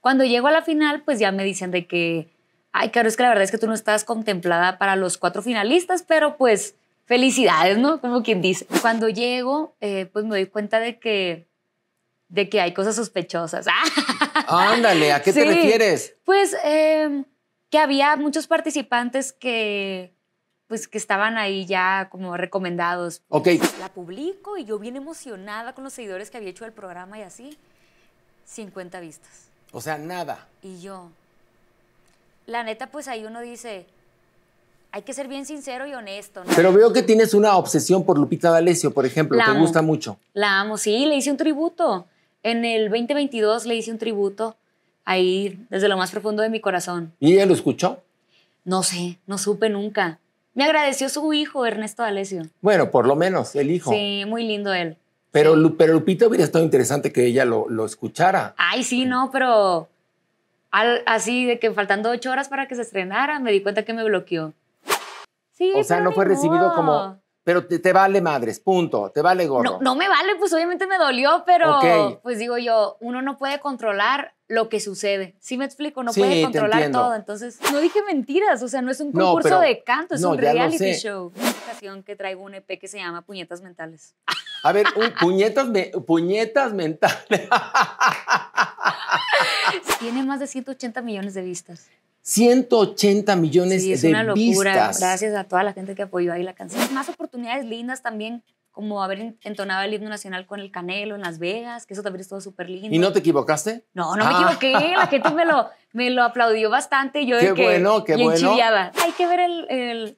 Cuando llego a la final, pues ya me dicen de que, ay, claro, es que la verdad es que tú no estás contemplada para los cuatro finalistas, pero pues felicidades, ¿no? Como quien dice. Cuando llego, eh, pues me doy cuenta de que, de que hay cosas sospechosas. Ándale, ¿a qué te refieres? Pues em, que había muchos participantes que pues que estaban ahí ya como recomendados. Ok. La publico y yo bien emocionada con los seguidores que había hecho el programa y así. 50 vistas. O sea, nada. Y yo, la neta, pues ahí uno dice, hay que ser bien sincero y honesto. ¿no? Pero veo que tienes una obsesión por Lupita D'Alessio, por ejemplo, te gusta mucho. La amo, sí, le hice un tributo. En el 2022 le hice un tributo ahí desde lo más profundo de mi corazón. ¿Y ella lo escuchó? No sé, no supe nunca. Me agradeció su hijo, Ernesto D'Alessio. Bueno, por lo menos, el hijo. Sí, muy lindo él. Pero, Lupita hubiera estado interesante que ella lo, escuchara. Ay, sí, no, pero así de que faltando ocho horas para que se estrenara, me di cuenta que me bloqueó. Sí, o sea, no fue recibido como, pero te, vale madres, punto, te vale gorro. No, me vale, pues obviamente me dolió, pero pues digo yo, uno no puede controlar lo que sucede. ¿Sí me explico? No puede controlar todo. Entonces, no dije mentiras, o sea, no es un concurso de canto, es un reality show. una ocasión que traigo un EP que se llama Puñetas Mentales. A ver, puñetas, puñetas mentales. Tiene más de 180 millones de vistas. 180 millones sí, es una locura. Gracias a toda la gente que apoyó ahí la canción. Más oportunidades lindas también, como haber entonado el himno nacional con el Canelo en Las Vegas, que eso también estuvo súper lindo. ¿Y no te equivocaste? No, no me ah. equivoqué. La gente me lo, me lo aplaudió bastante. Yo qué que, bueno, qué bueno. Chillaba. Hay que ver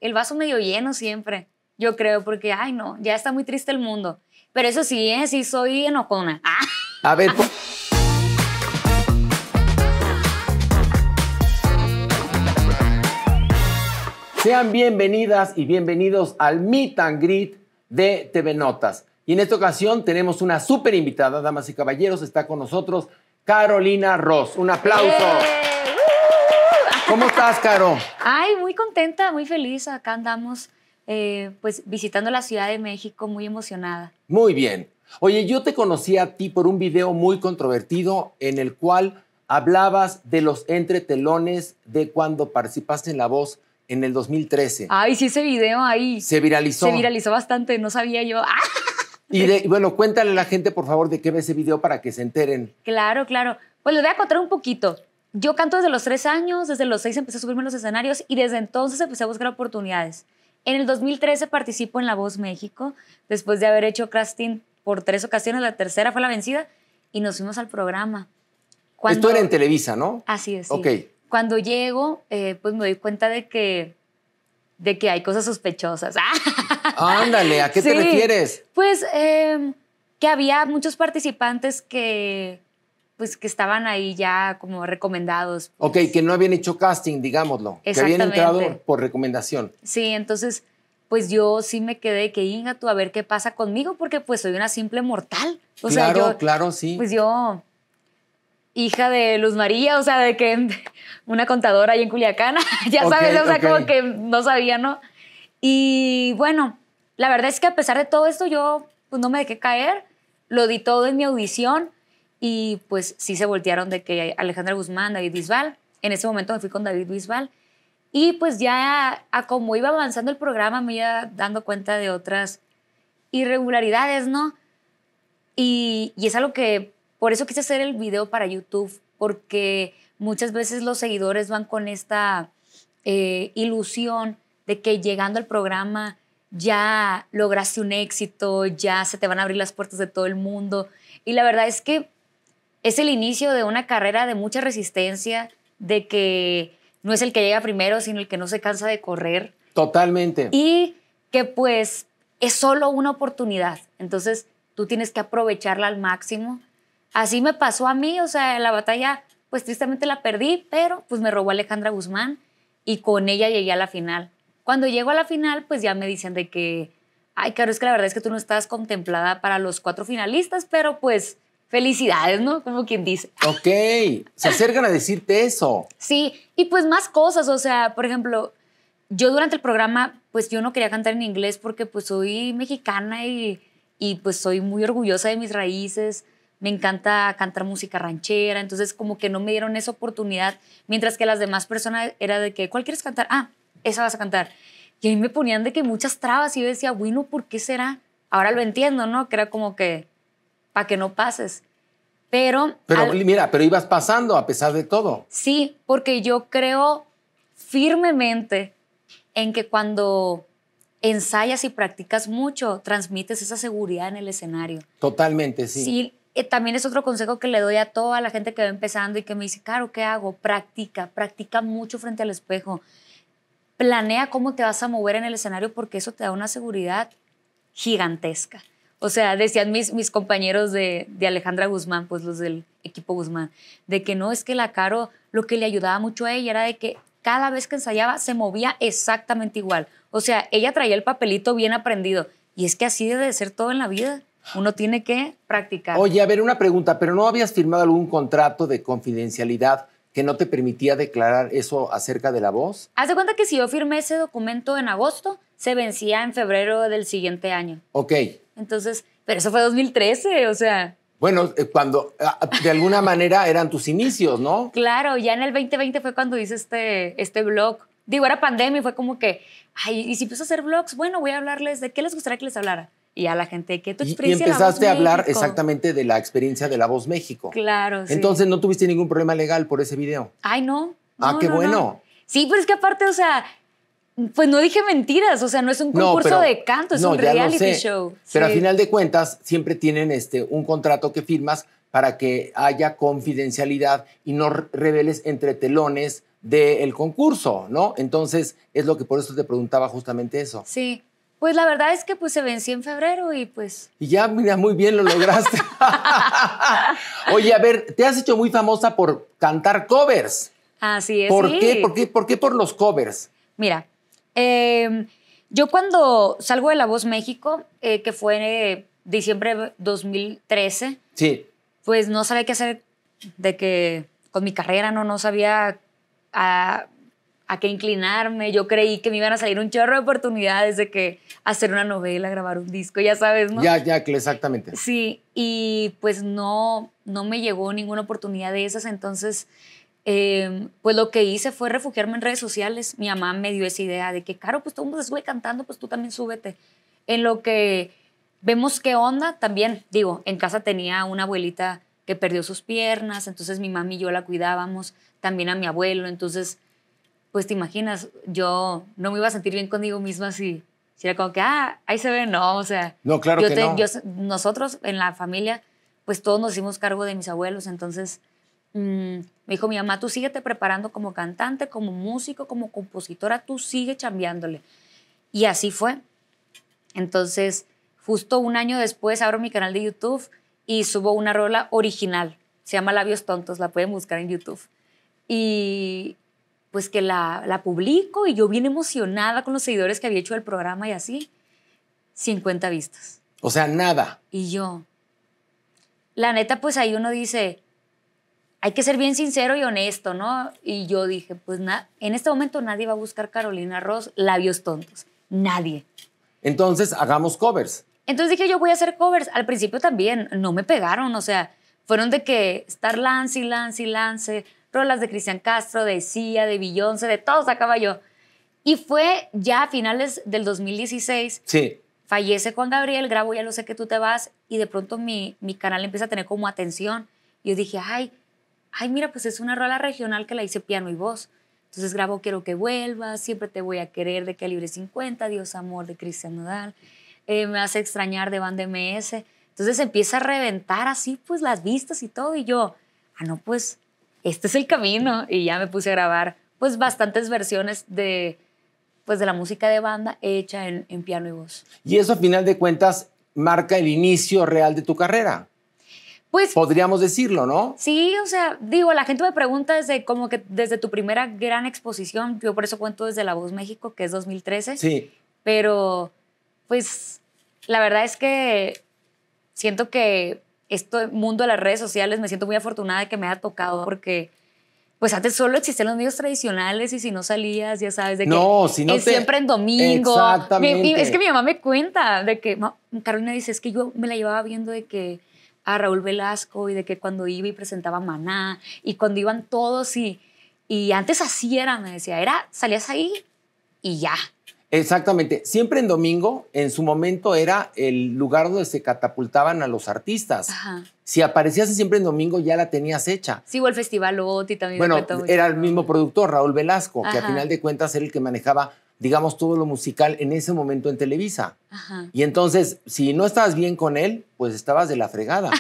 el, vaso medio lleno siempre, yo creo, porque, ay, no, ya está muy triste el mundo. Pero eso sí, ¿eh? sí soy enojona. Ah. A ver, Sean bienvenidas y bienvenidos al Meet and de TV Notas. Y en esta ocasión tenemos una súper invitada, damas y caballeros, está con nosotros Carolina Ross. Un aplauso. ¿Cómo estás, Caro? Ay, muy contenta, muy feliz. Acá andamos eh, pues visitando la Ciudad de México, muy emocionada. Muy bien. Oye, yo te conocí a ti por un video muy controvertido en el cual hablabas de los entretelones de cuando participaste en La Voz en el 2013. Ay, sí, ese video ahí. Se viralizó. Se viralizó bastante, no sabía yo. Ah. Y bueno, cuéntale a la gente, por favor, de qué ve ese video para que se enteren. Claro, claro. Pues les voy a contar un poquito. Yo canto desde los tres años, desde los seis empecé a subirme a los escenarios y desde entonces empecé a buscar oportunidades. En el 2013 participo en La Voz México, después de haber hecho casting por tres ocasiones, la tercera fue la vencida, y nos fuimos al programa. Esto era en Televisa, ¿no? Así es. Sí. Ok. Cuando llego, eh, pues me doy cuenta de que, de que hay cosas sospechosas. Ándale, ¿a qué te refieres? Pues em, que había muchos participantes que, pues que estaban ahí ya como recomendados. Ok, que no habían hecho casting, digámoslo. Que habían entrado por recomendación. Sí, entonces, pues yo sí me quedé que inga tú a ver qué pasa conmigo, porque pues soy una simple mortal. claro, claro, sí. Pues yo hija de Luz María, o sea, de que una contadora ahí en Culiacán, ya sabes, o sea, como que no sabía, ¿no? Y bueno, la verdad es que a pesar de todo esto, yo pues, no me dejé caer, lo di todo en mi audición y pues sí se voltearon de que Alejandra Guzmán, David Bisbal, en ese momento me fui con David Bisbal y pues ya a, como iba avanzando el programa me iba dando cuenta de otras irregularidades, ¿no? Y, y es algo que por eso quise hacer el video para YouTube, porque muchas veces los seguidores van con esta eh, ilusión de que llegando al programa ya lograste un éxito, ya se te van a abrir las puertas de todo el mundo. Y la verdad es que es el inicio de una carrera de mucha resistencia, de que no es el que llega primero, sino el que no se cansa de correr. Totalmente. Y que pues es solo una oportunidad. Entonces tú tienes que aprovecharla al máximo Así me pasó a mí, o sea, la batalla, pues tristemente la perdí, pero pues me robó Alejandra Guzmán y con ella llegué a la final. Cuando llego a la final, pues ya me dicen de que, ay, claro, es que la verdad es que tú no estás contemplada para los cuatro finalistas, pero pues felicidades, ¿no? Como quien dice. Ok, se acercan a decirte eso. Sí, y pues más cosas, o sea, por ejemplo, yo durante el programa, pues yo no quería cantar en inglés porque pues soy mexicana y, y pues soy muy orgullosa de mis raíces me encanta cantar música ranchera, entonces como que no me dieron esa oportunidad, mientras que las demás personas era de que, ¿cuál quieres cantar? Ah, esa vas a cantar. Y ahí me ponían de que muchas trabas y yo decía, bueno, ¿por qué será? Ahora lo entiendo, ¿no? Que era como que, para que no pases. Pero... Pero mira, pero ibas pasando a pesar de todo. Sí, porque yo creo firmemente en que cuando ensayas y practicas mucho, transmites esa seguridad en el escenario. Totalmente, sí. Sí, eh, también es otro consejo que le doy a toda la gente que va empezando y que me dice, Caro, ¿qué hago? Practica, practica mucho frente al espejo. Planea cómo te vas a mover en el escenario porque eso te da una seguridad gigantesca. O sea, decían mis, mis compañeros de, de, Alejandra Guzmán, pues los del equipo Guzmán, de que no, es que la Caro, lo que le ayudaba mucho a ella era de que cada vez que ensayaba se movía exactamente igual. O sea, ella traía el papelito bien aprendido. Y es que así debe ser todo en la vida. Uno tiene que practicar. Oye, a ver, una pregunta, pero ¿no habías firmado algún contrato de confidencialidad que no te permitía declarar eso acerca de la voz? Haz de cuenta que si yo firmé ese documento en agosto, se vencía en febrero del siguiente año. Ok. Entonces, pero eso fue 2013, o sea. Bueno, eh, cuando ah, de alguna manera eran tus inicios, ¿no? Claro, ya en el 2020 fue cuando hice este, este blog. Digo, era pandemia y fue como que, ay, y si empiezo a hacer blogs, bueno, voy a hablarles de qué les gustaría que les hablara y a la gente que tu experiencia. Y, empezaste a hablar exactamente de la experiencia de La Voz México. Claro. Sí. Entonces no tuviste ningún problema legal por ese video. Ay, no. ah, qué bueno. Sí, pero es que aparte, o sea, pues no dije mentiras, o sea, no es un concurso de canto, es un reality show. Pero a al final de cuentas, siempre tienen este, un contrato que firmas para que haya confidencialidad y no reveles entre telones del concurso, ¿no? Entonces, es lo que por eso te preguntaba justamente eso. Sí, pues la verdad es que pues se venció en febrero y pues... Y ya, mira, muy bien lo lograste. Oye, a ver, te has hecho muy famosa por cantar covers. Así es. ¿Por, qué? ¿Por, qué? ¿Por qué por los covers? Mira, em, yo cuando salgo de La Voz México, eh, que fue en eh, diciembre de 2013, sí. pues no sabía qué hacer de que con mi carrera, no, no sabía ah, a qué inclinarme. Yo creí que me iban a salir un chorro de oportunidades de que hacer una novela, grabar un disco, ya sabes, ¿no? Ya, ya, exactamente. Sí, y pues no, no me llegó ninguna oportunidad de esas, entonces... Em, pues lo que hice fue refugiarme en redes sociales. Mi mamá me dio esa idea de que, claro, pues todo el mundo cantando, pues tú también súbete. En lo que vemos qué onda, también, digo, en casa tenía una abuelita que perdió sus piernas, entonces mi mami y yo la cuidábamos, también a mi abuelo, entonces pues te imaginas, yo no me iba a sentir bien conmigo misma si, si era como que, ah, ahí se ve, no, o sea. No, claro que no. nosotros en la familia, pues todos nos hicimos cargo de mis abuelos, entonces mm, me dijo mi mamá, tú síguete preparando como cantante, como músico, como compositora, tú sigue chambeándole. Y así fue. Entonces, justo un año después abro mi canal de YouTube y subo una rola original, se llama Labios Tontos, la pueden buscar en YouTube. Y, pues que la, la publico y yo bien emocionada con los seguidores que había hecho el programa y así, 50 vistas. O sea, nada. Y yo, la neta, pues ahí uno dice, hay que ser bien sincero y honesto, ¿no? Y yo dije, pues na en este momento nadie va a buscar Carolina Ross labios tontos, nadie. Entonces, hagamos covers. Entonces dije, yo voy a hacer covers. Al principio también no me pegaron, o sea, fueron de que Star lance y lance y lance, rolas de Cristian Castro, de Sia, de villonce de todos acaba yo. Y fue ya a finales del 2016. Sí. Fallece con Gabriel, grabo Ya lo sé que tú te vas y de pronto mi, mi canal empieza a tener como atención. yo dije, ay, ay, mira, pues es una rola regional que la hice piano y voz. Entonces grabo Quiero que vuelvas, Siempre te voy a querer de Calibre 50, Dios Amor de Cristian Nodal, eh, Me hace extrañar de Band MS. Entonces empieza a reventar así pues las vistas y todo y yo, ah, no, pues este es el camino. Y ya me puse a grabar pues bastantes versiones de pues de la música de banda hecha en, piano y voz. Y eso a final de cuentas marca el inicio real de tu carrera. Pues podríamos decirlo, ¿no? Sí, o sea, digo, la gente me pregunta desde como que desde tu primera gran exposición, yo por eso cuento desde La Voz México, que es 2013. Sí. Pero pues la verdad es que siento que este mundo de las redes sociales me siento muy afortunada de que me haya tocado porque pues antes solo existían los medios tradicionales y si no salías, ya sabes, de que es siempre en domingo. es que mi mamá me cuenta de que, Carolina dice, es que yo me la llevaba viendo de que a Raúl Velasco y de que cuando iba y presentaba Maná y cuando iban todos y, y antes así era, me decía, era, salías ahí y ya. Exactamente. Siempre en domingo, en su momento, era el lugar donde se catapultaban a los artistas. Si aparecías siempre en domingo, ya la tenías hecha. Sí, o el Festival Oti también. Bueno, era el mismo productor, Raúl Velasco, que a final de cuentas era el que manejaba, digamos, todo lo musical en ese momento en Televisa. Y entonces, si no estabas bien con él, pues estabas de la fregada.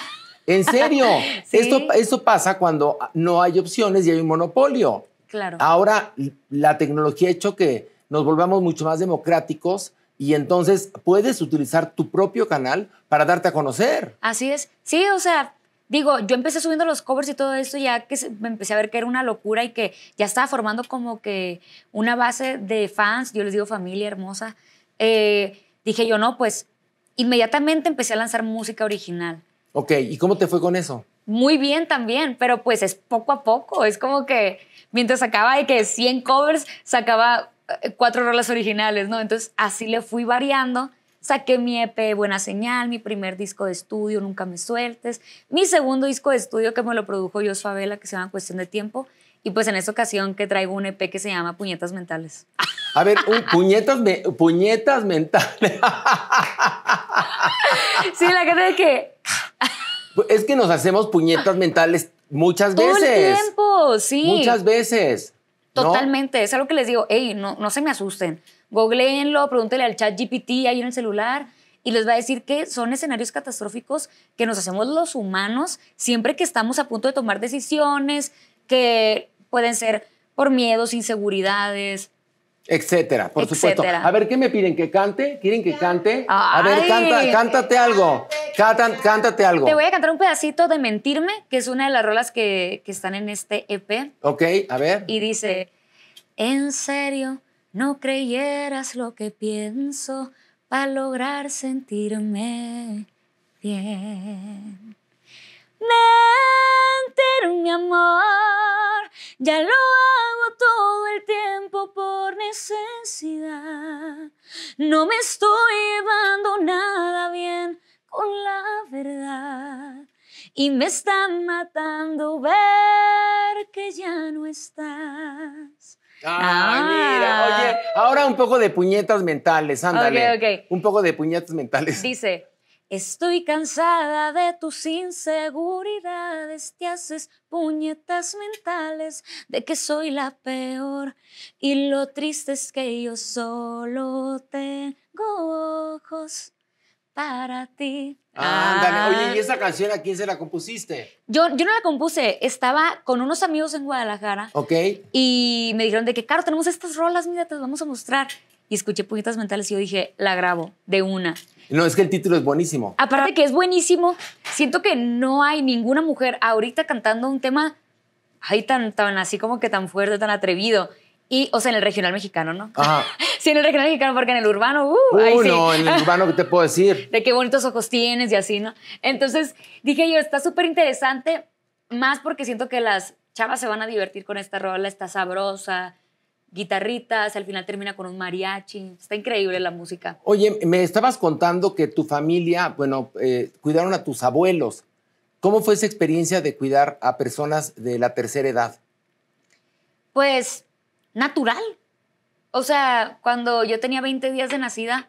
en serio, esto, esto pasa cuando no hay opciones y hay un monopolio. Claro. Ahora, la tecnología ha hecho que nos volvamos mucho más democráticos y entonces puedes utilizar tu propio canal para darte a conocer. Así es. Sí, o sea, digo, yo empecé subiendo los covers y todo esto ya que me empecé a ver que era una locura y que ya estaba formando como que una base de fans, yo les digo familia hermosa. Eh, dije yo, no, pues inmediatamente empecé a lanzar música original. Ok, ¿y cómo te fue con eso? Muy bien también, pero pues es poco a poco, es como que mientras sacaba de que 100 covers, sacaba eh, cuatro rolas originales, ¿no? Entonces así le fui variando. Saqué mi EP Buena Señal, mi primer disco de estudio, Nunca Me Sueltes, mi segundo disco de estudio que me lo produjo yo, Favela, que se llama Cuestión de Tiempo, y pues en esta ocasión que traigo un EP que se llama Puñetas Mentales. A ver, un, puñetas, puñetas mentales. Sí, la gente de que... Es que nos hacemos puñetas mentales muchas veces. Todo el tiempo, sí. Muchas veces. Totalmente, es algo que les digo, hey, no, no se me asusten, googleenlo, pregúntenle al chat GPT ahí en el celular y les va a decir que son escenarios catastróficos que nos hacemos los humanos siempre que estamos a punto de tomar decisiones que pueden ser por miedos, inseguridades, Etcétera, por supuesto. A ver, ¿qué me piden? ¿Que cante? ¿Quieren que cante? A ver, canta, cántate algo. cántate algo. Te voy a cantar un pedacito de Mentirme, que es una de las rolas que, están en este EP. Ok, a ver. Y dice, en serio, no creyeras lo que pienso para lograr sentirme bien. Mentir, mi amor, ya lo hago todo el tiempo por necesidad. No me estoy llevando nada bien con la verdad. Y me está matando ver que ya no estás. oye, ah. ahora un poco de puñetas mentales, ándale. Un poco de puñetas mentales. Dice, Estoy cansada de tus inseguridades, te haces puñetas mentales de que soy la peor y lo triste es que yo solo tengo ojos para ti. Ándale, ah, oye, ¿y esa canción a quién se la compusiste? Yo, yo no la compuse, estaba con unos amigos en Guadalajara. Ok. Y me dijeron de que, Caro, tenemos estas rolas, mira, te las vamos a mostrar. Y escuché Puñetas Mentales y yo dije, la grabo de una. No, es que el título es buenísimo. Aparte que es buenísimo, siento que no hay ninguna mujer ahorita cantando un tema tan, tan así como que tan fuerte, tan atrevido. Y, o sea, en el regional mexicano, ¿no? sí, en el regional mexicano, porque en el urbano, uh, uh no, en el urbano, ¿qué te puedo decir? De qué bonitos ojos tienes y así, ¿no? Entonces dije yo, está súper interesante, más porque siento que las chavas se van a divertir con esta rola, está sabrosa, guitarritas, al final termina con un mariachi. Está increíble la música. Oye, me estabas contando que tu familia, bueno, eh, cuidaron a tus abuelos. ¿Cómo fue esa experiencia de cuidar a personas de la tercera edad? Pues natural. O sea, cuando yo tenía 20 días de nacida,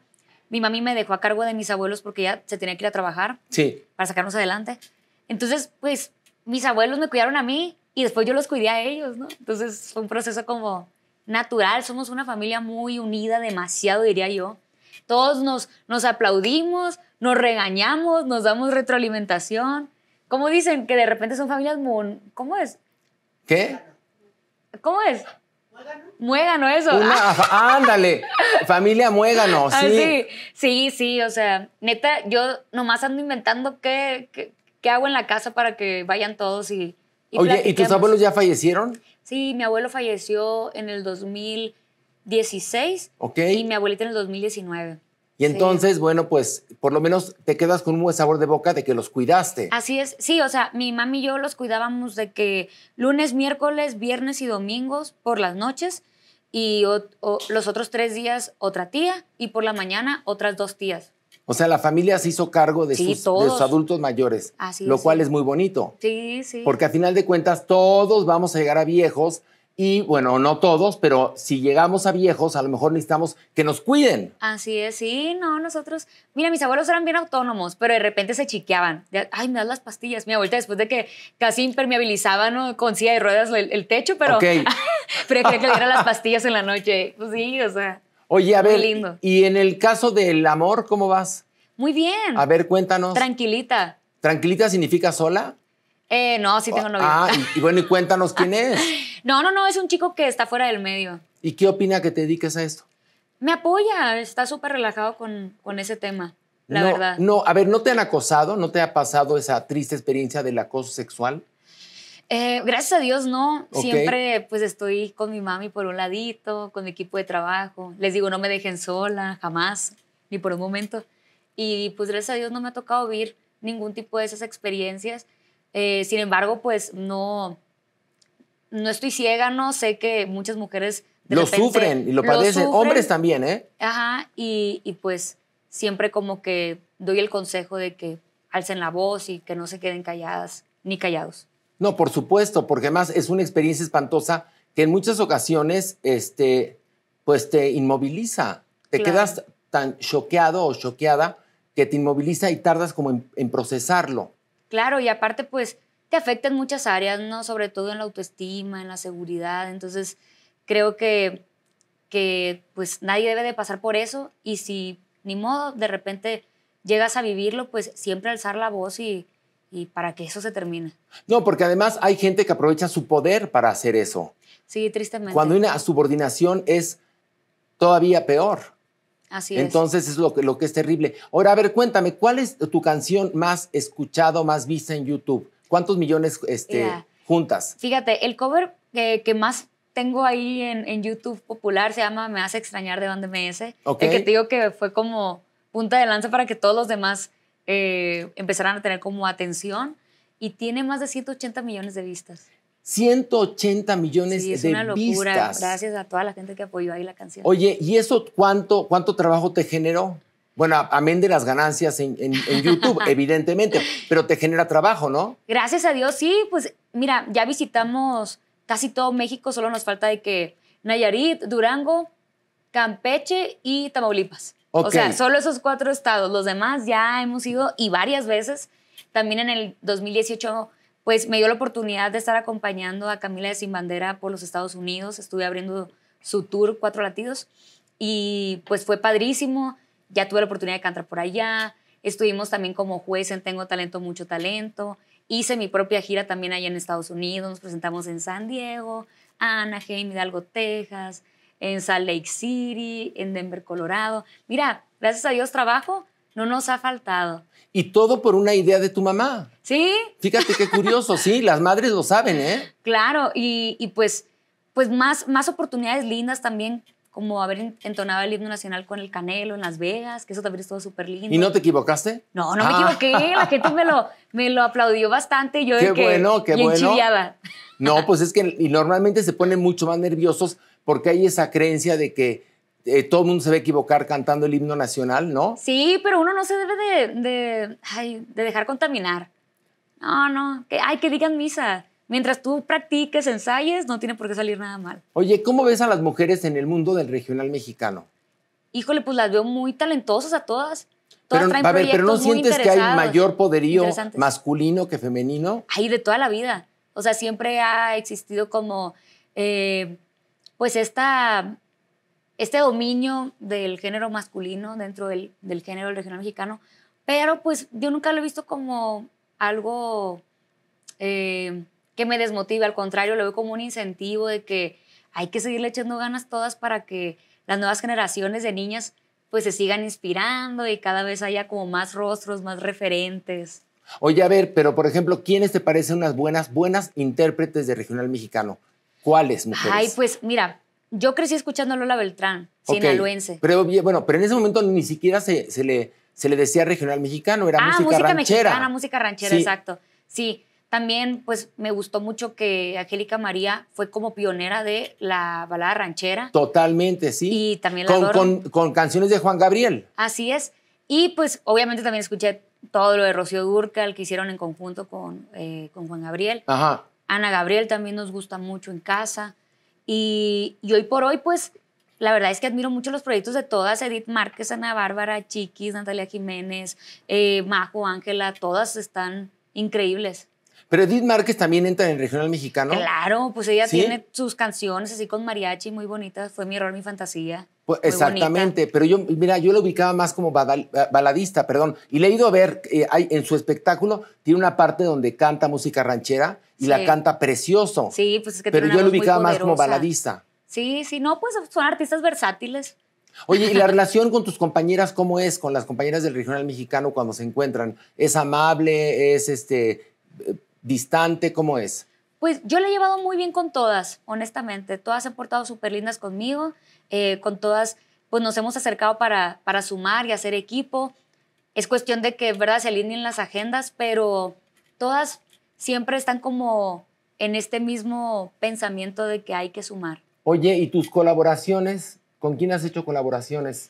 mi mami me dejó a cargo de mis abuelos porque ya se tenía que ir a trabajar sí. para sacarnos adelante. Entonces, pues mis abuelos me cuidaron a mí y después yo los cuidé a ellos, ¿no? Entonces fue un proceso como natural, somos una familia muy unida, demasiado diría yo. Todos nos, nos aplaudimos, nos regañamos, nos damos retroalimentación. ¿Cómo dicen que de repente son familias muy... ¿Cómo es? ¿Qué? ¿Cómo es? Muégano. Muégano, eso. ándale, familia muégano, ah, sí. sí. Sí, o sea, neta, yo nomás ando inventando qué, qué, hago en la casa para que vayan todos y... y Oye, ¿y tus abuelos ya fallecieron? Sí, mi abuelo falleció en el 2016 y mi abuelita en el 2019. Y entonces, bueno, pues por lo menos te quedas con un buen sabor de boca de que los cuidaste. Así es, sí, o sea, mi mami y yo los cuidábamos de que lunes, miércoles, viernes y domingos por las noches y los otros tres días otra tía y por la mañana otras dos tías. O sea, la familia se hizo cargo de, sus, adultos mayores, lo cual es muy bonito. Sí, sí. Porque a final de cuentas todos vamos a llegar a viejos y bueno, no todos, pero si llegamos a viejos, a lo mejor necesitamos que nos cuiden. Así es, sí, no, nosotros, mira, mis abuelos eran bien autónomos, pero de repente se chiqueaban. Ay, me das las pastillas. Mi abuelita después de que casi impermeabilizaban ¿no? con silla de ruedas el, techo, pero, Ok. pero que le dieran las pastillas en la noche. Pues sí, o sea. Oye, a ver, lindo. y en el caso del amor, ¿cómo vas? Muy bien. A ver, cuéntanos. Tranquilita. ¿Tranquilita significa sola? Eh, no, sí tengo novio. Ah, y, bueno, y cuéntanos quién es. No, no, no, es un chico que está fuera del medio. ¿Y qué opina que te dediques a esto? Me apoya, está súper relajado con, con, ese tema, la verdad. No, a ver, ¿no te han acosado? ¿No te ha pasado esa triste experiencia del acoso sexual? Eh, gracias a Dios, no. Siempre pues estoy con mi mami por un ladito, con mi equipo de trabajo. Les digo, no me dejen sola, jamás, ni por un momento. Y pues gracias a Dios no me ha tocado vivir ningún tipo de esas experiencias. Eh, sin embargo, pues no, no estoy ciega, no sé que muchas mujeres... lo sufren y lo padecen, hombres también, ¿eh? Ajá, y pues siempre como que doy el consejo de que alcen la voz y que no se queden calladas ni callados. No, por supuesto, porque además es una experiencia espantosa que en muchas ocasiones este, pues te inmoviliza. Te quedas tan choqueado o choqueada que te inmoviliza y tardas como en, procesarlo. Claro, y aparte pues te afecta en muchas áreas, ¿no? Sobre todo en la autoestima, en la seguridad. Entonces creo que, que pues nadie debe de pasar por eso y si ni modo de repente llegas a vivirlo, pues siempre alzar la voz y y para que eso se termine. No, porque además hay gente que aprovecha su poder para hacer eso. Sí, tristemente. Cuando hay una subordinación es todavía peor. Así es. Entonces es lo que, lo que es terrible. Ahora, a ver, cuéntame, ¿cuál es tu canción más escuchada, más vista en YouTube? ¿Cuántos millones este, juntas? Fíjate, el cover que, más tengo ahí en, YouTube popular se llama Me hace extrañar de Band MS. Okay. El que te digo que fue como punta de lanza para que todos los demás eh, empezarán a tener como atención y tiene más de 180 millones de vistas. 180 millones es de una locura. Vistas. Gracias a toda la gente que apoyó ahí la canción. Oye, ¿y eso cuánto, cuánto trabajo te generó? Bueno, amén de las ganancias en, en YouTube, evidentemente, pero te genera trabajo, ¿no? Gracias a Dios, sí. Pues mira, ya visitamos casi todo México, solo nos falta de que Nayarit, Durango, Campeche y Tamaulipas. O sea, solo esos cuatro estados. Los demás ya hemos ido y varias veces. También en el 2018, pues me dio la oportunidad de estar acompañando a Camila de Sin Bandera por los Estados Unidos. Estuve abriendo su tour Cuatro Latidos y pues fue padrísimo. Ya tuve la oportunidad de cantar por allá. Estuvimos también como juez en Tengo Talento, Mucho Talento. Hice mi propia gira también allá en Estados Unidos. Nos presentamos en San Diego, Anaheim, Hidalgo, Texas, en Salt Lake City, en Denver, Colorado. Mira, gracias a Dios trabajo no nos ha faltado. Y todo por una idea de tu mamá. Sí. Fíjate qué curioso, sí, las madres lo saben, ¿eh? Claro, y, pues, pues más, más oportunidades lindas también como haber entonado el himno nacional con el Canelo en Las Vegas, que eso también todo súper lindo. ¿Y no te equivocaste? No, no me ah. equivoqué, la gente me lo, me lo aplaudió bastante, yo qué de que, bueno, qué bueno. No, pues es que y normalmente se ponen mucho más nerviosos porque hay esa creencia de que eh, todo el mundo se va a equivocar cantando el himno nacional, ¿no? Sí, pero uno no se debe de, de, dejar contaminar. No, no, que, ay, que digan misa. Mientras tú practiques, ensayes, no tiene por qué salir nada mal. Oye, ¿cómo ves a las mujeres en el mundo del regional mexicano? Híjole, pues las veo muy talentosas a todas. Todas pero, a ver, pero ¿no sientes que hay mayor poderío masculino que femenino? Hay de toda la vida. O sea, siempre ha existido como eh, pues esta, este dominio del género masculino dentro del, género del regional mexicano, pero pues yo nunca lo he visto como algo eh, que me desmotive, al contrario, lo veo como un incentivo de que hay que seguirle echando ganas todas para que las nuevas generaciones de niñas pues se sigan inspirando y cada vez haya como más rostros, más referentes. Oye, a ver, pero por ejemplo, ¿quiénes te parecen unas buenas, buenas intérpretes de regional mexicano? ¿Cuáles mujeres? Ay, pues mira, yo crecí escuchando a Lola Beltrán, sin sinaloense. Pero bueno, pero en ese momento ni siquiera se, le, se le decía regional mexicano, era ah, música, mexicana, música ranchera, exacto. Sí, también pues me gustó mucho que Angélica María fue como pionera de la balada ranchera. Totalmente, sí. Y también con, con, con, canciones de Juan Gabriel. Así es. Y pues obviamente también escuché todo lo de Rocío Durcal que hicieron en conjunto con, eh, con Juan Gabriel. Ajá. Ana Gabriel también nos gusta mucho en casa. Y, hoy por hoy, pues, la verdad es que admiro mucho los proyectos de todas, Edith Márquez, Ana Bárbara, Chiquis, Natalia Jiménez, eh, Majo, Ángela, todas están increíbles. Pero Edith Márquez también entra en regional mexicano. Claro, pues ella tiene sus canciones así con mariachi muy bonitas. Fue mi error, mi fantasía. Pues, exactamente, pero yo, mira, yo lo ubicaba más como eh, baladista, perdón. Y le he ido a ver, eh, hay, en su espectáculo tiene una parte donde canta música ranchera y la canta precioso. Sí, pues es que Pero tiene yo lo ubicaba más como baladista. Sí, sí, no, pues son artistas versátiles. Oye, ¿y la relación con tus compañeras cómo es? Con las compañeras del regional mexicano cuando se encuentran. ¿Es amable? ¿Es este eh, distante? ¿Cómo es? Pues yo la he llevado muy bien con todas, honestamente. Todas se han portado súper lindas conmigo. Eh, con todas, pues nos hemos acercado para, para sumar y hacer equipo. Es cuestión de que, ¿verdad?, se alineen las agendas, pero todas siempre están como en este mismo pensamiento de que hay que sumar. Oye, ¿y tus colaboraciones? ¿Con quién has hecho colaboraciones?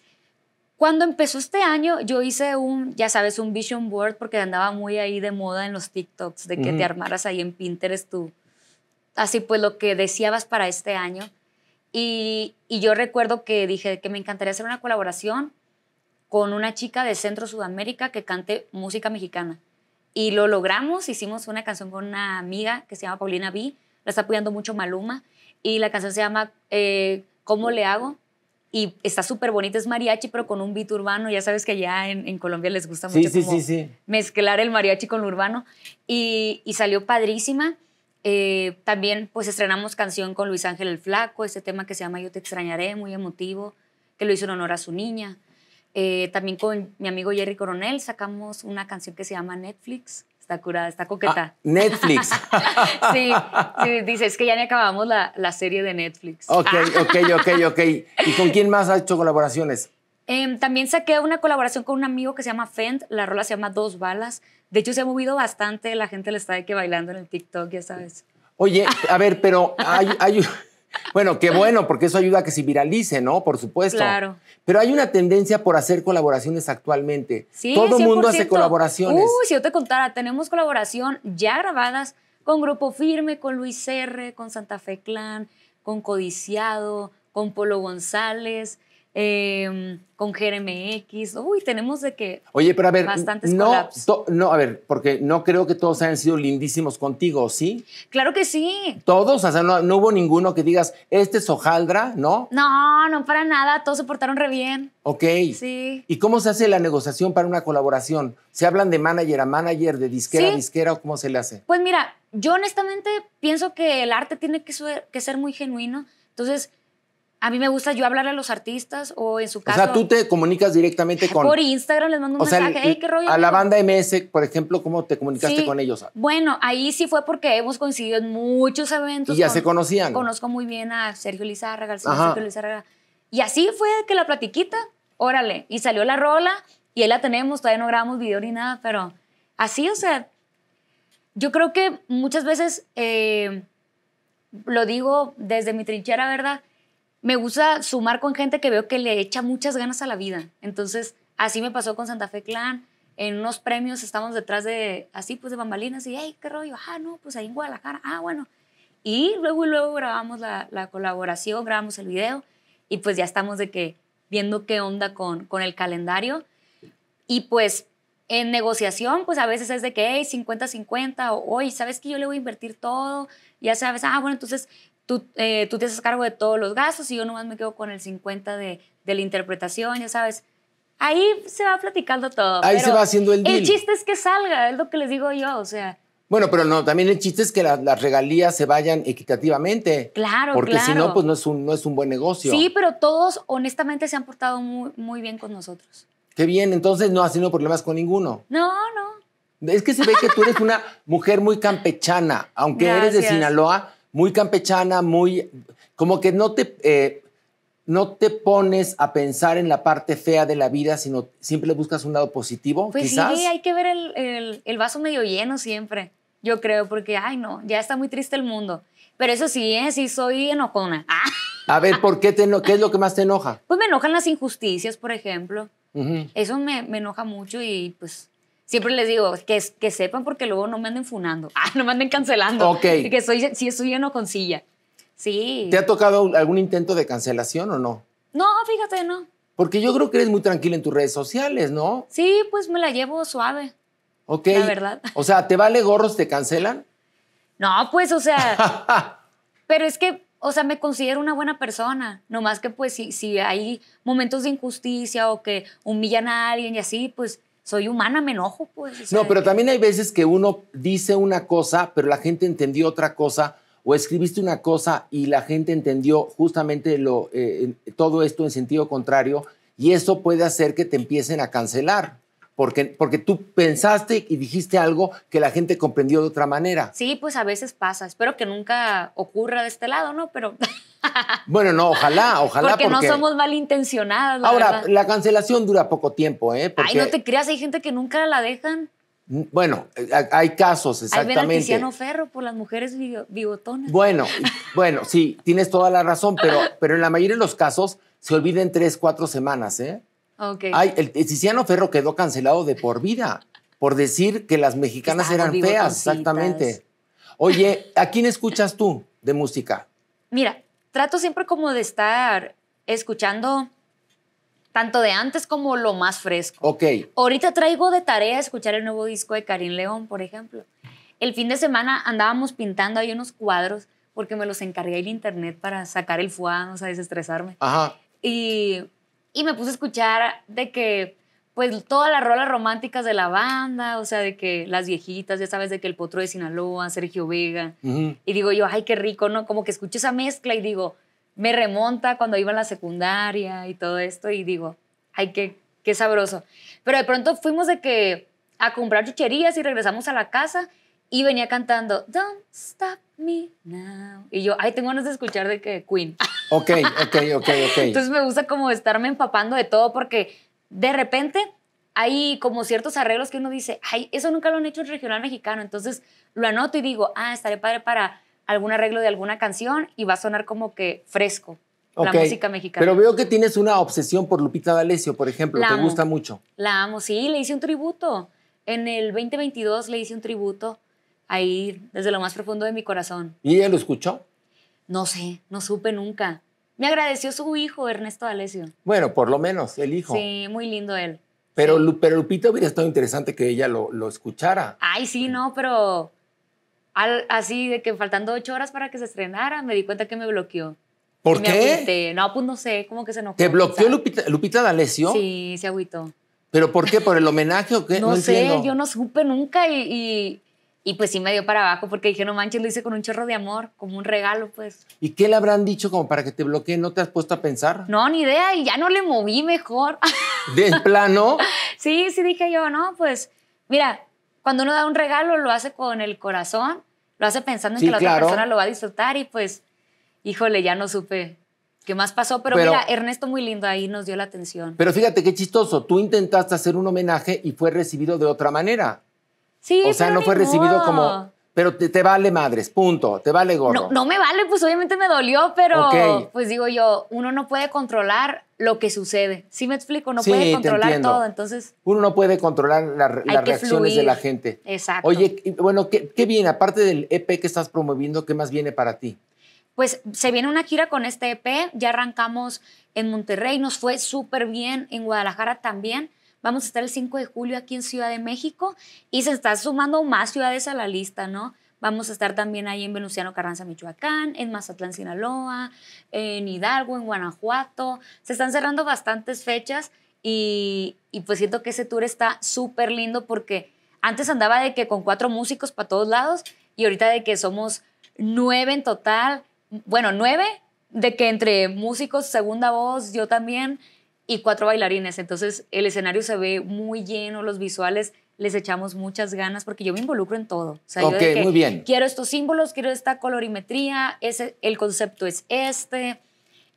Cuando empezó este año, yo hice un, ya sabes, un vision board porque andaba muy ahí de moda en los TikToks, de que te armaras ahí en Pinterest tú. Así pues, lo que deseabas para este año. y yo recuerdo que dije que me encantaría hacer una colaboración con una chica de Centro Sudamérica que cante música mexicana. Y lo logramos, hicimos una canción con una amiga que se llama Paulina B, la está apoyando mucho Maluma, y la canción se llama eh, ¿Cómo le hago? Y está súper bonita, es mariachi, pero con un beat urbano. Ya sabes que allá en, Colombia les gusta mucho mezclar el mariachi con lo urbano. Y, salió padrísima. Eh, también pues estrenamos canción con Luis Ángel el Flaco, este tema que se llama Yo te extrañaré, muy emotivo, que lo hizo en honor a su niña. Eh, también con mi amigo Jerry Coronel sacamos una canción que se llama Netflix. Está curada, está coqueta. Ah, Netflix. sí, dice, es que ya ni acabamos la, serie de Netflix. Ok, ok, ok, ok. ¿Y con quién más ha hecho colaboraciones? Em, también saqué una colaboración con un amigo que se llama Fend, la rola se llama Dos Balas. De hecho, se ha movido bastante, la gente le está de que bailando en el TikTok, ya sabes. Oye, a ver, pero hay, hay, bueno, qué bueno, porque eso ayuda a que se viralice, ¿no? Por supuesto. Claro. Pero hay una tendencia por hacer colaboraciones actualmente. Sí, Todo el mundo hace colaboraciones. Uy, si yo te contara, tenemos colaboración ya grabadas con Grupo Firme, con Luis R., con Santa Fe Clan, con Codiciado, con Polo González eh, con GRMX. Uy, tenemos de que. Oye, pero a ver. Bastantes no, no, a ver, porque no creo que todos hayan sido lindísimos contigo, ¿sí? Claro que sí. Todos, o sea, no, hubo ninguno que digas, este es hojaldra, ¿no? No, no, para nada. Todos se portaron re bien. Ok. Sí. ¿Y cómo se hace la negociación para una colaboración? ¿Se hablan de manager a manager, de disquera a disquera o cómo se le hace? Pues mira, yo honestamente pienso que el arte tiene que que ser muy genuino. Entonces, a mí me gusta yo hablarle a los artistas o en su casa. O sea, tú te comunicas directamente con. Por Instagram les mando un o Sea, a la banda MS, por ejemplo, ¿cómo te comunicaste con ellos? Bueno, ahí sí fue porque hemos coincidido en muchos eventos. Y ya se conocían. Conozco muy bien a Sergio Lizárraga, al Sergio Lizárraga. Y así fue que la platiquita, órale, y salió la rola y ahí la tenemos. Todavía no grabamos video ni nada, pero así, o sea, yo creo que muchas veces eh, lo digo desde mi trinchera, ¿verdad? me gusta sumar con gente que veo que le echa muchas ganas a la vida. Entonces, así me pasó con Santa Fe Clan. En unos premios estábamos detrás de, así pues, de bambalinas y, ay, qué rollo, ah, no, pues ahí en Guadalajara, ah, bueno. Y luego y luego grabamos la, colaboración, grabamos el video y pues ya estamos de que viendo qué onda con, con el calendario. Y pues en negociación, pues a veces es de que, hey, 50-50, o hoy, ¿sabes que yo le voy a invertir todo? Ya sabes, ah, bueno, entonces tú, eh, tú te haces cargo de todos los gastos y yo nomás me quedo con el 50 de, de la interpretación, ya sabes. Ahí se va platicando todo. Ahí se va haciendo el deal. El chiste es que salga, es lo que les digo yo, o sea. Bueno, pero no, también el chiste es que las regalías se vayan equitativamente. Claro, porque si no, pues no es, un, no es un buen negocio. Sí, pero todos honestamente se han portado muy, muy bien con nosotros. Qué bien, entonces no has tenido problemas con ninguno. No, no. Es que se ve que tú eres una mujer muy campechana, aunque eres de Sinaloa, muy campechana, muy... como que no te... Eh, no te pones a pensar en la parte fea de la vida, sino siempre buscas un lado positivo. Pues sí, hay que ver el, vaso medio lleno siempre, yo creo, porque, ay, no, ya está muy triste el mundo. Pero eso sí, ¿eh? sí soy enojona. Ah. A ver, ¿por qué, te ¿qué es lo que más te enoja? Pues me enojan las injusticias, por ejemplo. Eso me, me enoja mucho y pues Siempre les digo que, que sepan porque luego no me anden funando. Ah, no me anden cancelando. Ok. que soy, si estoy lleno con silla. Sí. ¿Te ha tocado algún intento de cancelación o no? No, fíjate, no. Porque yo creo que eres muy tranquila en tus redes sociales, ¿no? Sí, pues me la llevo suave. Ok. La verdad. O sea, ¿te vale gorros, te cancelan? No, pues, o sea. pero es que, o sea, me considero una buena persona. Nomás que, pues, si, si hay momentos de injusticia o que humillan a alguien y así, pues soy humana, me enojo, pues. no, pero también hay veces que uno dice una cosa, pero la gente entendió otra cosa, o escribiste una cosa y la gente entendió justamente lo, eh, todo esto en sentido contrario, y eso puede hacer que te empiecen a cancelar. Porque, porque tú pensaste y dijiste algo que la gente comprendió de otra manera. Sí, pues a veces pasa. Espero que nunca ocurra de este lado, ¿no? Pero Bueno, no, ojalá, ojalá. Porque, no somos malintencionadas. Ahora, la cancelación dura poco tiempo, ¿eh? Ay, no te creas, hay gente que nunca la dejan. Mm, bueno, eh, hay casos, exactamente. Ahí ven Ferro por las mujeres bigotonas. Bueno, bueno, sí, tienes toda la razón, pero, pero en la mayoría de los casos se olviden tres, cuatro semanas, ¿eh? Ok. Ay, el, Ferro quedó cancelado de por vida por decir que las mexicanas eran feas, exactamente. Oye, ¿a quién escuchas tú de música? Mira, trato siempre como de estar escuchando tanto de antes como lo más fresco. Ok. Ahorita traigo de tarea escuchar el nuevo disco de Karim León, por ejemplo. El fin de semana andábamos pintando ahí unos cuadros porque me los encargué en internet para sacar el fuá, o sea, desestresarme. Ajá. Y, y me puse a escuchar de que pues todas las rolas románticas de la banda, o sea, de que las viejitas, ya sabes, de que el potro de Sinaloa, Sergio Vega. Y digo yo, ay, qué rico, ¿no? Como que escucho esa mezcla y digo, me remonta cuando iba a la secundaria y todo esto y digo, ay, qué, qué sabroso. Pero de pronto fuimos de que a comprar chucherías y regresamos a la casa y venía cantando Don't Stop Me Now. Y yo, ay, tengo ganas de escuchar de que Queen. Ok, ok, ok, ok. Entonces me gusta como estarme empapando de todo porque de repente hay como ciertos arreglos que uno dice, ay, eso nunca lo han hecho en regional mexicano, entonces lo anoto y digo, ah, estaré padre para algún arreglo de alguna canción y va a sonar como que fresco la música mexicana. Pero veo que tienes una obsesión por Lupita D'Alessio, por ejemplo, te gusta mucho. La amo, sí, le hice un tributo. En el 2022 le hice un tributo ahí desde lo más profundo de mi corazón. ¿Y ella lo escuchó? No sé, no supe nunca. Me agradeció su hijo, Ernesto D'Alessio. Bueno, por lo menos, el hijo. Sí, muy lindo él. Pero, Lupita hubiera estado interesante que ella lo, escuchara. Ay, sí, no, pero así de que faltando ocho horas para que se estrenara, me di cuenta que me bloqueó. ¿Por qué? No, pues no sé, cómo que se enojó. ¿Te bloqueó Lupita, D'Alessio? Sí, se agüitó. ¿Pero por qué? ¿Por el homenaje o qué? No, sé, yo no supe nunca y, y pues sí me dio para abajo porque dije, no manches, lo hice con un chorro de amor, como un regalo, pues. ¿Y qué le habrán dicho como para que te bloquee? ¿No te has puesto a pensar? No, ni idea, y ya no le moví mejor. ¿De plano? sí, sí dije yo, no, pues, mira, cuando uno da un regalo lo hace con el corazón, lo hace pensando en que la otra persona lo va a disfrutar y pues, híjole, ya no supe ¿Qué más pasó? Pero, pero, mira, Ernesto muy lindo ahí nos dio la atención. Pero fíjate qué chistoso, tú intentaste hacer un homenaje y fue recibido de otra manera o sea, no fue recibido como... Pero te, vale madres, punto, te vale gorro. No, no, me vale, pues obviamente me dolió, pero pues digo yo, uno no puede controlar lo que sucede. ¿Sí me explico? No puede controlar todo, entonces... Uno no puede controlar las reacciones de la gente. Exacto. Oye, bueno, ¿qué, ¿qué viene? Aparte del EP que estás promoviendo, ¿qué más viene para ti? Pues se viene una gira con este EP, ya arrancamos en Monterrey, nos fue súper bien, en Guadalajara también. Vamos a estar el 5 de julio aquí en Ciudad de México y se está sumando más ciudades a la lista, ¿no? Vamos a estar también ahí en Venustiano Carranza, Michoacán, en Mazatlán, Sinaloa, en Hidalgo, en Guanajuato. Se están cerrando bastantes fechas y, y pues siento que ese tour está súper lindo porque antes andaba de que con cuatro músicos para todos lados y ahorita de que somos nueve en total. Bueno, nueve, de que entre músicos, segunda voz, yo también y cuatro bailarines. Entonces el escenario se ve muy lleno, los visuales les echamos muchas ganas porque yo me involucro en todo. ok, muy bien. Quiero estos símbolos, quiero esta colorimetría, ese, el concepto es este.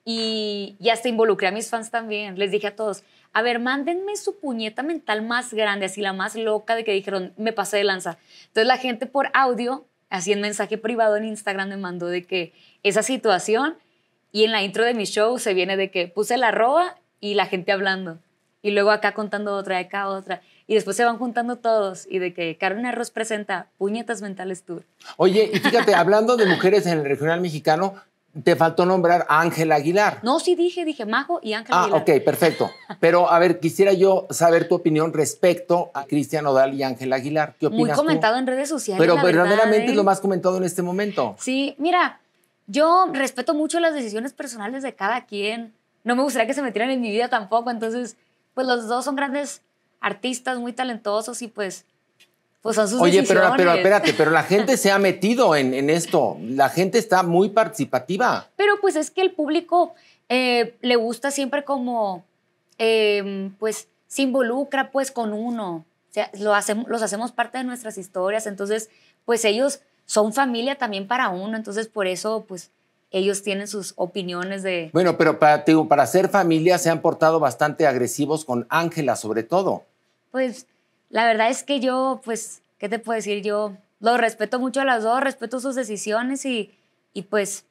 Y, ya hasta involucré a mis fans también. Les dije a todos, a ver, mándenme su puñeta mental más grande, así la más loca de que dijeron, me pasé de lanza. Entonces la gente por audio, haciendo en mensaje privado en Instagram me mandó de que esa situación y en la intro de mi show se viene de que puse la arroba y la gente hablando. Y luego acá contando otra, de acá otra. Y después se van juntando todos y de que Carmen Arroz presenta Puñetas Mentales Tour. Oye, y fíjate, hablando de mujeres en el regional mexicano, te faltó nombrar a Ángel Aguilar. No, sí dije, dije Majo y Ángel ah, Aguilar. Ah, ok, perfecto. Pero a ver, quisiera yo saber tu opinión respecto a Cristian Odal y Ángel Aguilar. ¿Qué opinas Muy comentado en redes sociales. Pero verdaderamente es lo ¿eh? más comentado en este momento. Sí, mira, yo respeto mucho las decisiones personales de cada quien no me gustaría que se metieran en mi vida tampoco. Entonces, pues los dos son grandes artistas, muy talentosos y pues, pues son sus Oye, pero, pero espérate, pero la gente se ha metido en, esto. La gente está muy participativa. Pero pues es que el público eh, le gusta siempre como, em, pues, se involucra pues con uno. O sea, lo hacemos, los hacemos parte de nuestras historias. Entonces, pues ellos son familia también para uno. Entonces, por eso, pues, ellos tienen sus opiniones de... Bueno, pero para, digo, para ser familia se han portado bastante agresivos con Ángela, sobre todo. Pues la verdad es que yo, pues, ¿qué te puedo decir? Yo lo respeto mucho a las dos, respeto sus decisiones y, pues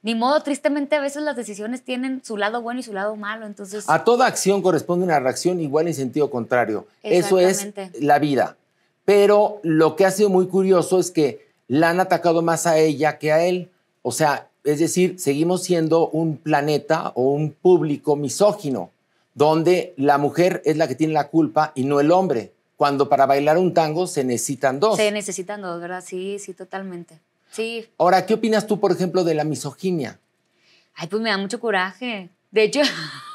ni modo, tristemente a veces las decisiones tienen su lado bueno y su lado malo, entonces... A toda acción corresponde una reacción igual en sentido contrario. Eso es la vida. Pero lo que ha sido muy curioso es que la han atacado más a ella que a él. O sea, es decir, seguimos siendo un planeta o un público misógino, donde la mujer es la que tiene la culpa y no el hombre, cuando para bailar un tango se necesitan dos. Se necesitan dos, ¿verdad? Sí, sí, totalmente. Sí. Ahora, ¿qué opinas tú, por ejemplo, de la misoginia? Ay, pues me da mucho coraje. De hecho,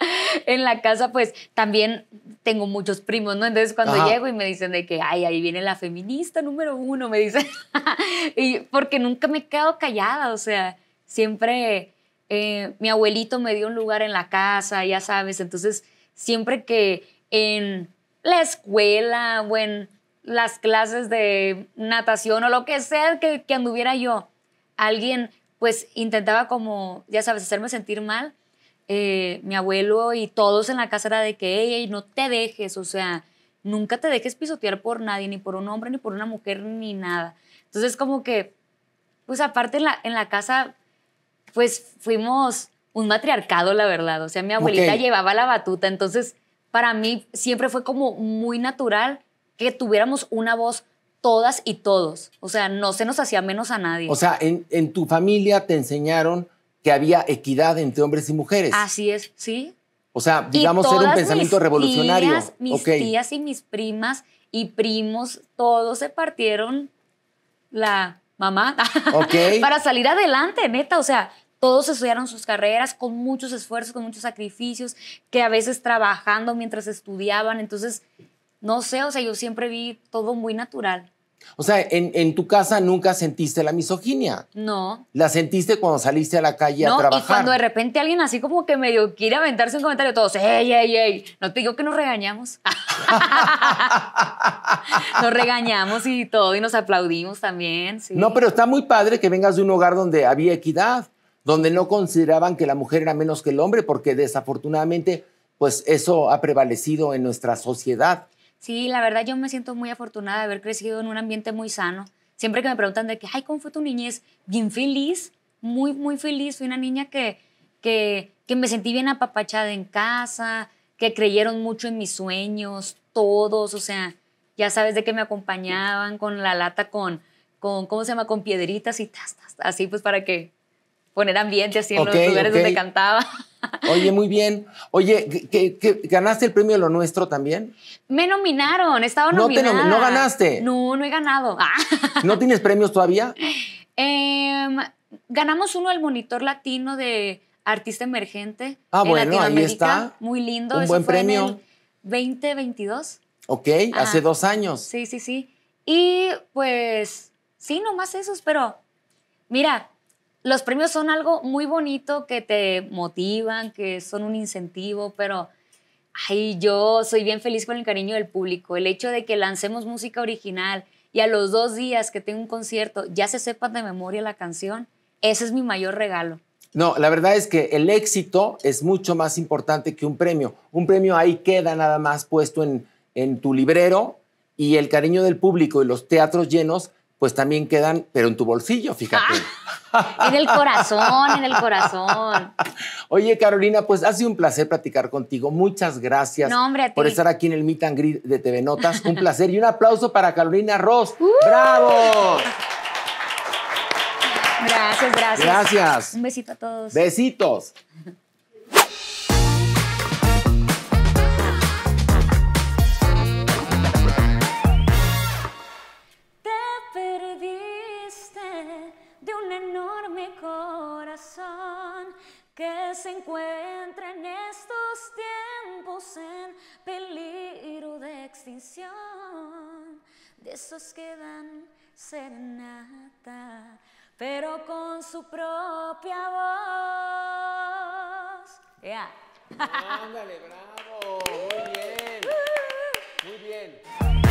en la casa, pues también tengo muchos primos, ¿no? Entonces cuando llego y me dicen de que, ay, ahí viene la feminista número uno, me dicen, y porque nunca me he quedado callada, o sea, siempre eh, mi abuelito me dio un lugar en la casa, ya sabes, entonces siempre que en la escuela o en las clases de natación o lo que sea que anduviera yo, alguien pues intentaba como, ya sabes, hacerme sentir mal, eh, mi abuelo y todos en la casa era de que, ella y no te dejes, o sea, nunca te dejes pisotear por nadie, ni por un hombre, ni por una mujer, ni nada. Entonces, como que, pues aparte en la, en la casa, pues fuimos un matriarcado, la verdad. O sea, mi abuelita llevaba la batuta, entonces para mí siempre fue como muy natural que tuviéramos una voz todas y todos. O sea, no se nos hacía menos a nadie. O sea, en, en tu familia te enseñaron que había equidad entre hombres y mujeres. Así es, sí. O sea, digamos, era un pensamiento mis revolucionario. Tías, mis tías y mis primas y primos, todos se partieron la mamá para salir adelante, neta. O sea, todos estudiaron sus carreras con muchos esfuerzos, con muchos sacrificios, que a veces trabajando mientras estudiaban. Entonces, no sé, o sea, yo siempre vi todo muy natural. O sea, en, en, tu casa nunca sentiste la misoginia. No. La sentiste cuando saliste a la calle a trabajar. Y cuando de repente alguien así como que medio quiere aventarse un comentario, todos, ¡ey, ey, ey! No te digo que nos regañamos. nos regañamos y todo, y nos aplaudimos también. No, pero está muy padre que vengas de un hogar donde había equidad, donde no consideraban que la mujer era menos que el hombre, porque desafortunadamente, pues eso ha prevalecido en nuestra sociedad. Sí, la verdad yo me siento muy afortunada de haber crecido en un ambiente muy sano. Siempre que me preguntan de que, ay, ¿cómo fue tu niñez? Bien feliz, muy, muy feliz. Fui una niña que, que, me sentí bien apapachada en casa, que creyeron mucho en mis sueños, todos, o sea, ya sabes de que me acompañaban con la lata, con, con ¿cómo se llama? Con piedritas y tas, así pues para que poner ambiente así en los lugares donde cantaba. Oye, muy bien. Oye, ganaste el premio de Lo Nuestro también? Me nominaron, estaba nominada. No, ganaste. No, no he ganado. Ah. ¿No tienes premios todavía? Em, ganamos uno al Monitor Latino de Artista Emergente. Ah, bueno, ahí está. Muy lindo. Un buen premio. 2022. Ok, hace dos años. Sí, sí, sí. Y pues, sí, nomás esos, pero mira, los premios son algo muy bonito que te motivan, que son un incentivo, pero ay, yo soy bien feliz con el cariño del público. El hecho de que lancemos música original y a los dos días que tengo un concierto ya se sepa de memoria la canción, ese es mi mayor regalo. No, la verdad es que el éxito es mucho más importante que un premio. Un premio ahí queda nada más puesto en, en tu librero y el cariño del público y los teatros llenos pues también quedan, pero en tu bolsillo, fíjate. Ah, en el corazón, en el corazón. Oye, Carolina, pues ha sido un placer platicar contigo. Muchas gracias por estar aquí en el Meet and Greet de TV Notas. Un placer y un aplauso para Carolina Ross. Uh. ¡Bravo! Gracias, gracias. Gracias. Un besito a todos. Besitos. enorme corazón que se encuentra en estos tiempos en peligro de extinción, de esos que dan serenata, pero con su propia voz. Yeah. Ándale, bravo, muy bien, muy bien.